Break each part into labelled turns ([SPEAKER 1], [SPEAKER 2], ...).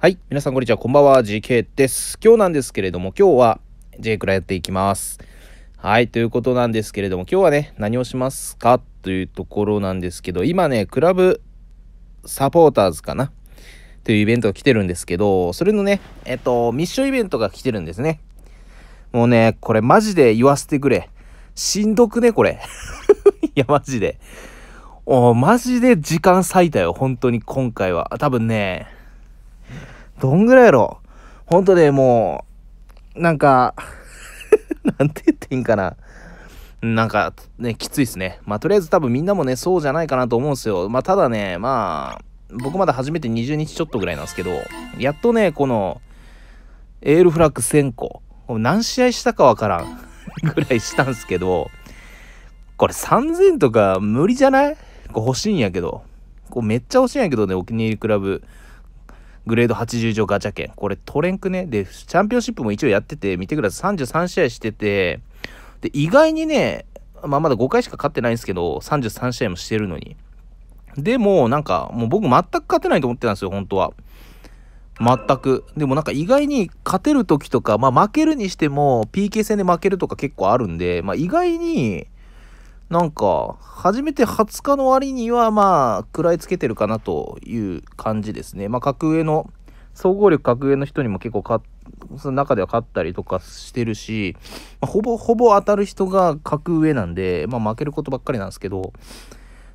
[SPEAKER 1] はい。皆さん、こんにちは。こんばんは。GK です。今日なんですけれども、今日は J クラやっていきます。はい。ということなんですけれども、今日はね、何をしますかというところなんですけど、今ね、クラブサポーターズかなというイベントが来てるんですけど、それのね、えっと、ミッションイベントが来てるんですね。もうね、これマジで言わせてくれ。しんどくね、これ。いや、マジで。おマジで時間割いたよ。本当に今回は。多分ね、どんぐらいやろほんとね、もう、なんか なんて言っていいんかな。なんかね、きついっすね。まあ、とりあえず多分みんなもね、そうじゃないかなと思うんですよ。まあ、ただね、まあ、僕まだ初めて20日ちょっとぐらいなんですけど、やっとね、この、エールフラッグ1000個。何試合したかわからん ぐらいしたんすけど、これ3000とか無理じゃないこれ欲しいんやけど。こうめっちゃ欲しいんやけどね、お気に入りクラブ。グレード80以上ガチャ券。これトレンクねで、チャンピオンシップも一応やってて、見てください。33試合してて、で、意外にね、まあ、まだ5回しか勝ってないんですけど、33試合もしてるのに。でも、なんか、もう僕全く勝てないと思ってたんですよ、本当は。全く。でもなんか意外に勝てる時とか、まあ負けるにしても、PK 戦で負けるとか結構あるんで、まあ意外に、なんか、初めて20日の割には、まあ、食らいつけてるかなという感じですね。まあ、格上の、総合力格上の人にも結構勝その中では勝ったりとかしてるし、まあ、ほぼほぼ当たる人が格上なんで、まあ、負けることばっかりなんですけど、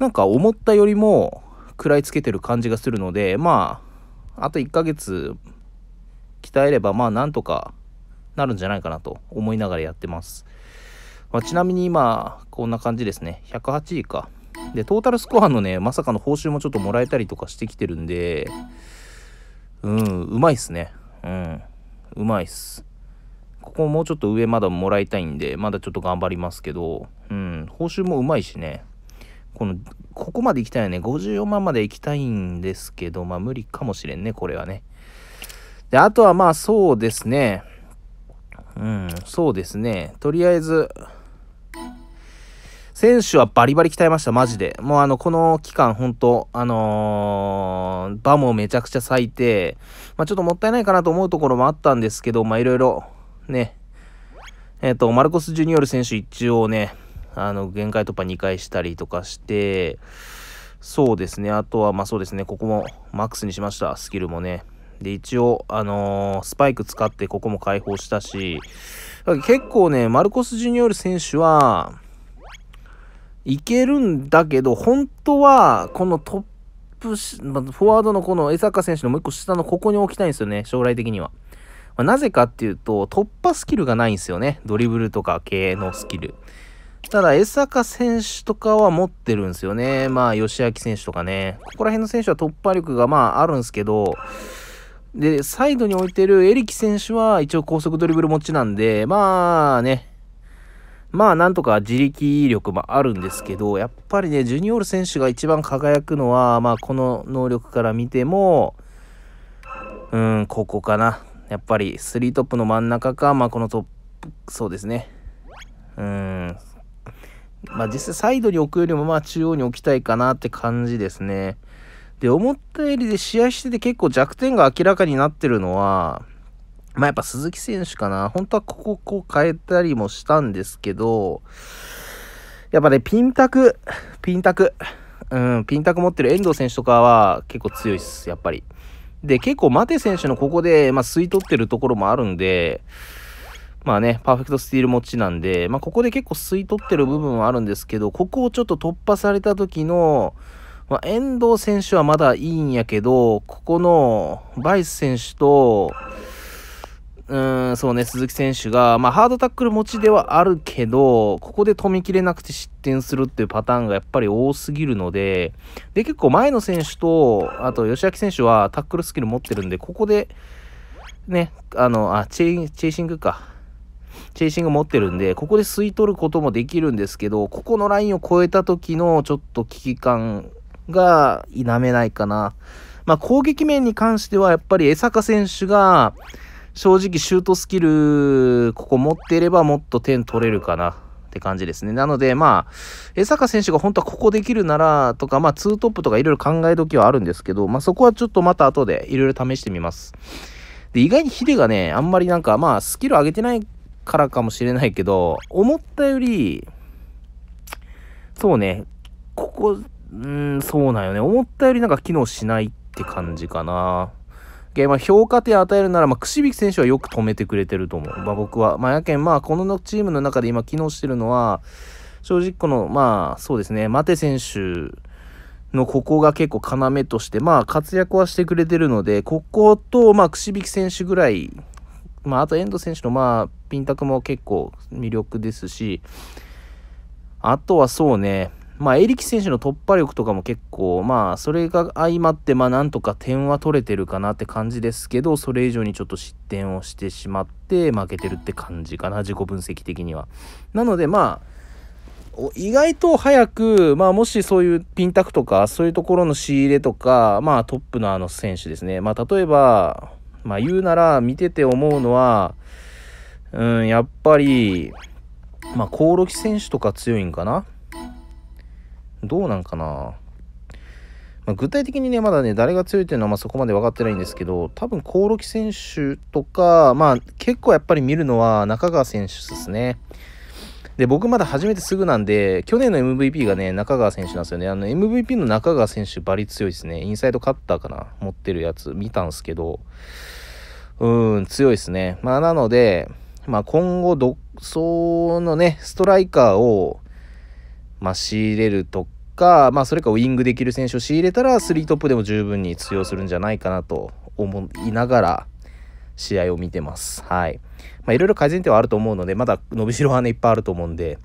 [SPEAKER 1] なんか思ったよりも食らいつけてる感じがするので、まあ、あと1ヶ月鍛えれば、まあ、なんとかなるんじゃないかなと思いながらやってます。まあ、ちなみに今、こんな感じですね。108位か。で、トータルスコアのね、まさかの報酬もちょっともらえたりとかしてきてるんで、うん、うまいっすね。うん、うまいっす。ここもうちょっと上まだもらいたいんで、まだちょっと頑張りますけど、うん、報酬もうまいしね。この、ここまで行きたいよね。54万まで行きたいんですけど、まあ無理かもしれんね、これはね。で、あとはまあそうですね。うん、そうですね。とりあえず、選手はバリバリ鍛えました、マジで。もうあの、この期間、本当あのー、場もめちゃくちゃ咲いて、まあ、ちょっともったいないかなと思うところもあったんですけど、まあ、いろいろ、ね、えっ、ー、と、マルコス・ジュニオル選手一応ね、あの、限界突破2回したりとかして、そうですね、あとは、まあそうですね、ここもマックスにしました、スキルもね。で、一応、あのー、スパイク使ってここも解放したし、結構ね、マルコス・ジュニオル選手は、いけるんだけど、本当は、このトップし、まフォワードのこの江坂選手のもう一個下のここに置きたいんですよね、将来的には。まあ、なぜかっていうと、突破スキルがないんですよね。ドリブルとか系のスキル。ただ、江坂選手とかは持ってるんですよね。まあ、吉明選手とかね。ここら辺の選手は突破力がまああるんですけど、で、サイドに置いてるエリキ選手は一応高速ドリブル持ちなんで、まあね、まあなんとか自力力もあるんですけど、やっぱりね、ジュニオール選手が一番輝くのは、まあこの能力から見ても、うん、ここかな。やっぱり3トップの真ん中か、まあこのトップ、そうですね。うん。まあ実際サイドに置くよりもまあ中央に置きたいかなって感じですね。で、思ったよりで試合してて結構弱点が明らかになってるのは、まあやっぱ鈴木選手かな。本当はこここう変えたりもしたんですけど、やっぱね、ピンタク、ピンタク、うん、ピンタク持ってる遠藤選手とかは結構強いっす、やっぱり。で、結構マテ選手のここで、まあ、吸い取ってるところもあるんで、まあね、パーフェクトスティール持ちなんで、まあ、ここで結構吸い取ってる部分はあるんですけど、ここをちょっと突破された時の、まあ、遠藤選手はまだいいんやけど、ここのバイス選手と、ん、そうね、鈴木選手が、まあ、ハードタックル持ちではあるけど、ここで止めきれなくて失点するっていうパターンがやっぱり多すぎるので、で、結構前の選手と、あと吉明選手はタックルスキル持ってるんで、ここで、ね、あの、あ、チェチェイシングか。チェイシング持ってるんで、ここで吸い取ることもできるんですけど、ここのラインを越えた時のちょっと危機感が否めないかな。まあ、攻撃面に関しては、やっぱり江坂選手が、正直シュートスキル、ここ持っていればもっと点取れるかなって感じですね。なので、まあ、江坂選手が本当はここできるならとか、まあ、ツートップとかいろいろ考え時はあるんですけど、まあ、そこはちょっとまた後でいろいろ試してみます。で、意外にヒデがね、あんまりなんか、まあ、スキル上げてないからかもしれないけど、思ったより、そうね、ここ、うん、そうなんよね。思ったよりなんか機能しないって感じかな。け、まあ、評価点与えるなら、まあ、びき選手はよく止めてくれてると思う。まあ、僕は。まあ、やけん、まあ、このチームの中で今、機能してるのは、正直この、まあ、そうですね、マテ選手のここが結構要として、まあ、活躍はしてくれてるので、ここと、まあ、びき選手ぐらい、まあ、あと遠藤選手の、まあ、ピンタクも結構魅力ですし、あとはそうね、まあ、エリキ選手の突破力とかも結構、まあ、それが相まって、まあ、なんとか点は取れてるかなって感じですけど、それ以上にちょっと失点をしてしまって、負けてるって感じかな、自己分析的には。なので、まあ、意外と早く、まあ、もしそういうピンタクとか、そういうところの仕入れとか、まあ、トップのあの選手ですね。まあ、例えば、まあ、言うなら、見てて思うのは、うん、やっぱり、まあ、興梠選手とか強いんかな。どうなんかなま具体的にね、まだね、誰が強いというのはまそこまで分かってないんですけど、多分、興梠選手とか、まあ、結構やっぱり見るのは中川選手ですね。で、僕まだ初めてすぐなんで、去年の MVP がね、中川選手なんですよね。あの、MVP の中川選手、バリ強いですね。インサイドカッターかな、持ってるやつ、見たんすけど、うーん、強いですね。まあ、なので、まあ、今後、独走のね、ストライカーを、まあ、仕入れるとか、まあ、それかウイングできる選手を仕入れたら3トップでも十分に通用するんじゃないかなと思いながら試合を見てます。はい。まあ、いろいろ改善点はあると思うので、まだ伸びしろはね、いっぱいあると思うんで、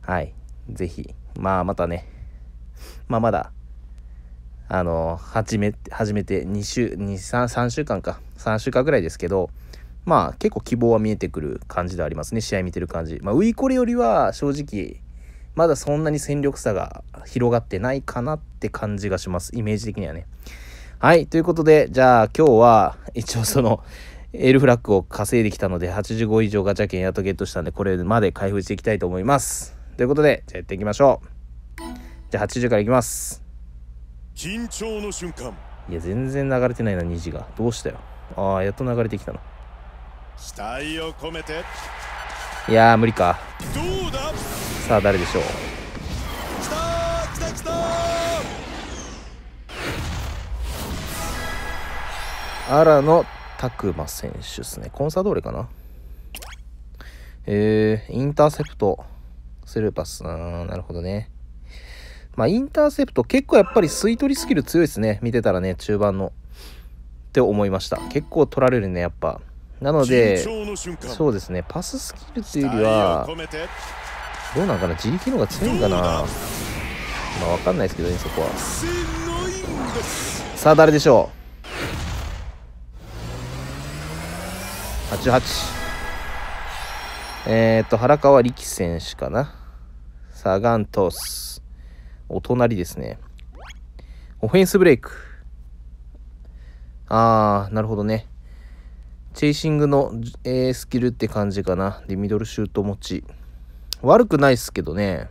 [SPEAKER 1] はい。ぜひ、まあ、またね、まあ、まだ、あの、始め、始めて2週、2、3、3週間か、3週間ぐらいですけど、まあ、結構希望は見えてくる感じではありますね、試合見てる感じ。まあ、ウイコレよりは正直、まだそんなに戦力差が広がってないかなって感じがします。イメージ的にはね。はい。ということで、じゃあ今日は一応その、エルフラッグを稼いできたので、85以上ガチャ券やっとゲットしたんで、これまで開封していきたいと思います。ということで、じゃあやっていきましょう。じゃあ80からいきます。緊張の瞬間。いや、全然流れてないな、虹が。どうしたよ。ああ、やっと流れてきたの。期待を込めて。いや無理か。どうださあ誰でしょう荒野拓磨選手ですねコンサドーレかなえー、インターセプトスルーパスなるほどねまあインターセプト結構やっぱり吸い取りスキル強いですね見てたらね中盤のって思いました結構取られるねやっぱなのでそうですねパススキルっていうよりはどうなんかな自力の方が強いんかなまあわかんないですけどねそこはさあ誰でしょう88えー、っと原川力選手かなサガントスお隣ですねオフェンスブレイクあーなるほどねチェイシングの、えー、スキルって感じかなでミドルシュート持ち悪くないっすけどね。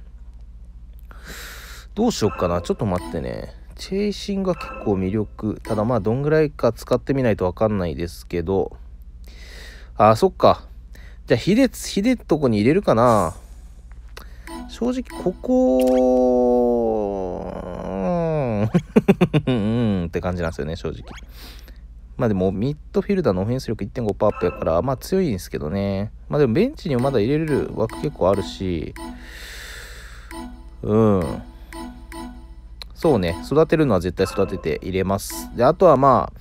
[SPEAKER 1] どうしよっかな。ちょっと待ってね。チェイシンが結構魅力。ただまあ、どんぐらいか使ってみないとわかんないですけど。あ、そっか。じゃあ、ヒデ、ヒデとこに入れるかな。正直、ここ、うんって感じなんですよね、正直。まあでもミッドフィルダーのオフェンス力1.5%アップやから、まあ強いんですけどね。まあでもベンチにもまだ入れれる枠結構あるし、うん。そうね、育てるのは絶対育てて入れます。で、あとはまあ、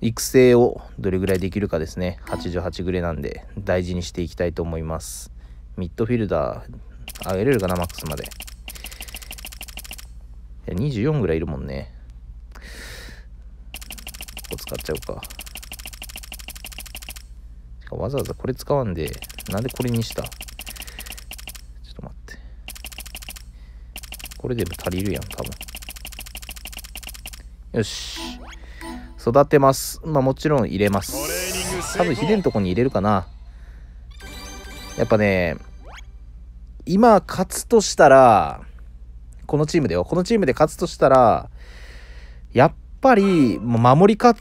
[SPEAKER 1] 育成をどれぐらいできるかですね。88ぐらいなんで、大事にしていきたいと思います。ミッドフィルダー、上げれるかな、マックスまで。24ぐらいいるもんね。使っちゃうか。しかわざわざこれ使わんで、なんでこれにしたちょっと待って。これでも足りるやん、多分。よし。育てます。まあもちろん入れます。多分秘伝のとこに入れるかな。やっぱね、今勝つとしたら、このチームでよ。このチームで勝つとしたら、やっぱり、守りか、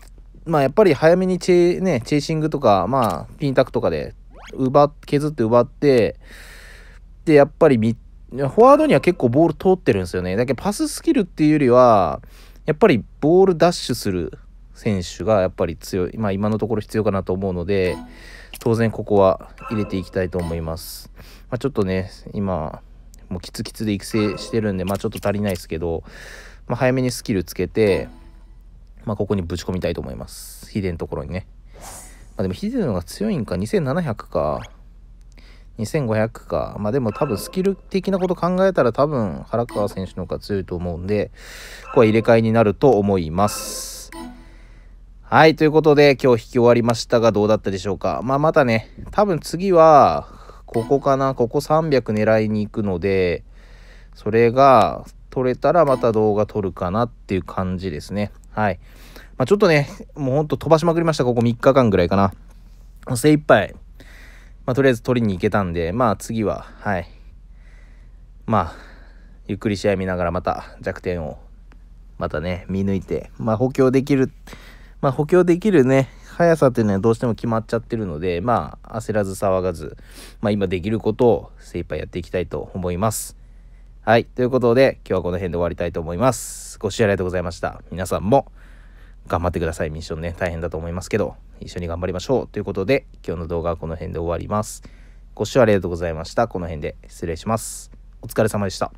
[SPEAKER 1] まあ、やっぱり早めにチェ,、ね、チェーシングとか、まあ、ピンタクとかで奪削って奪って、で、やっぱりフォワードには結構ボール通ってるんですよね。だけどパススキルっていうよりは、やっぱりボールダッシュする選手がやっぱり強い、まあ、今のところ必要かなと思うので、当然ここは入れていきたいと思います。まあ、ちょっとね、今、もうキツキツで育成してるんで、まあ、ちょっと足りないですけど、まあ、早めにスキルつけて、まあ、ここにぶち込みたいと思います。ヒデのところにね。まあ、でもヒデの方が強いんか、2700か、2500か。まあ、でも多分スキル的なこと考えたら多分原川選手の方が強いと思うんで、ここは入れ替えになると思います。はい、ということで今日引き終わりましたがどうだったでしょうか。まあ、またね、多分次は、ここかな、ここ300狙いに行くので、それが取れたらまた動画撮るかなっていう感じですね。はい。まあ、ちょっとね、もうほんと飛ばしまくりました、ここ3日間ぐらいかな。精一杯、まあ、とりあえず取りに行けたんで、まあ次は、はい。まあ、ゆっくり試合見ながらまた弱点を、またね、見抜いて、まあ補強できる、まあ補強できるね、速さっていうのはどうしても決まっちゃってるので、まあ焦らず騒がず、まあ今できることを精一杯やっていきたいと思います。はい。ということで、今日はこの辺で終わりたいと思います。ご視聴ありがとうございました。皆さんも頑張ってください。ミッションね、大変だと思いますけど、一緒に頑張りましょう。ということで、今日の動画はこの辺で終わります。ご視聴ありがとうございました。この辺で失礼します。お疲れ様でした。